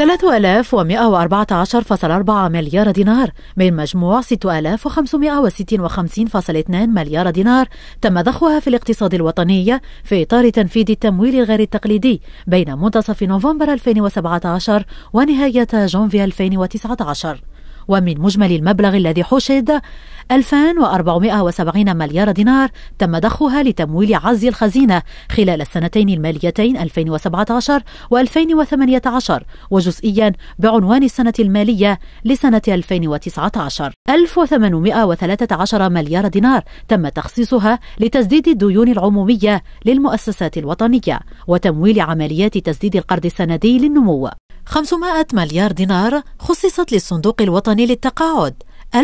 3114.4 مليار دينار من مجموع 6556.2 مليار دينار تم ضخها في الاقتصاد الوطني في إطار تنفيذ التمويل الغير التقليدي بين منتصف نوفمبر 2017 ونهاية جونفي 2019 ومن مجمل المبلغ الذي حشد 2470 مليار دينار تم ضخها لتمويل عز الخزينة خلال السنتين الماليتين 2017 و2018 وجزئيا بعنوان السنة المالية لسنة 2019 1813 مليار دينار تم تخصيصها لتسديد الديون العمومية للمؤسسات الوطنية وتمويل عمليات تسديد القرض السندي للنمو 500 مليار دينار خصصت للصندوق الوطني للتقاعد 1773.2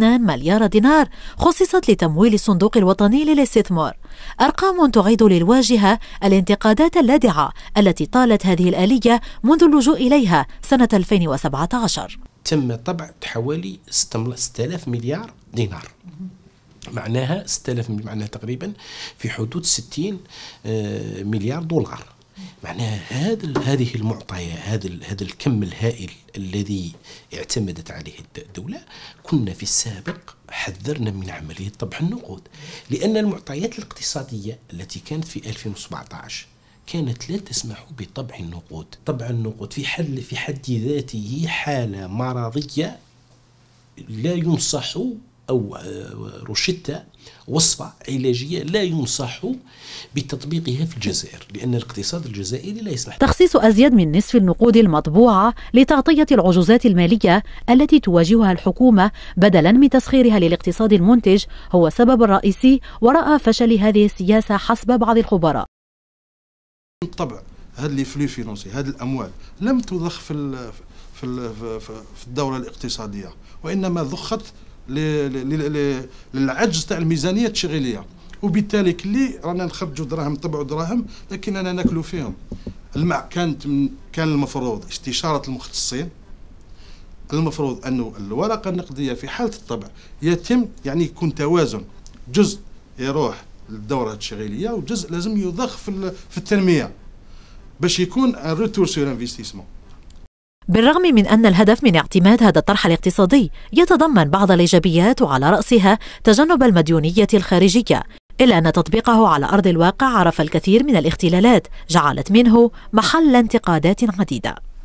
مليار دينار خصصت لتمويل الصندوق الوطني للاستثمار أرقام تعيد للواجهة الانتقادات اللاذعة التي طالت هذه الآلية منذ اللجوء إليها سنة 2017 تم طبع حوالي 6000 مليار دينار معناها 6000 معناها تقريبا في حدود 60 آه، مليار دولار معناها هذا هذه المعطية هذا هذا الكم الهائل الذي اعتمدت عليه الدولة كنا في السابق حذرنا من عملية طبع النقود لأن المعطيات الاقتصادية التي كانت في 2017 كانت لا تسمح بطبع النقود طبع النقود في حل في حد ذاته حالة مرضية لا ينصح أو آه، روشيتا وصفة علاجية لا ينصح بتطبيقها في الجزائر لأن الاقتصاد الجزائري لا يسمح تخصيص أزيد من نصف النقود المطبوعة لتغطية العجوزات المالية التي تواجهها الحكومة بدلا من تسخيرها للاقتصاد المنتج هو السبب الرئيسي وراء فشل هذه السياسة حسب بعض الخبراء بالطبع هذا لي فلو فينونسي هذه الاموال لم تضخ في في الدوره الاقتصاديه وانما ضخت للعجز تاع الميزانيه التشغيليه وبالتالي كلي رانا نخرجوا دراهم نطبعوا دراهم لكن انا ناكلوا فيهم المع كانت من كان المفروض استشاره المختصين المفروض انه الورقه النقديه في حاله الطبع يتم يعني يكون توازن جزء يروح للدوره التشغيليه وجزء لازم يضخ في التنميه باش يكون ان سور انفستيسمون بالرغم من أن الهدف من اعتماد هذا الطرح الاقتصادي يتضمن بعض الإيجابيات وعلى رأسها تجنب المديونية الخارجية إلا أن تطبيقه على أرض الواقع عرف الكثير من الاختلالات جعلت منه محل انتقادات عديدة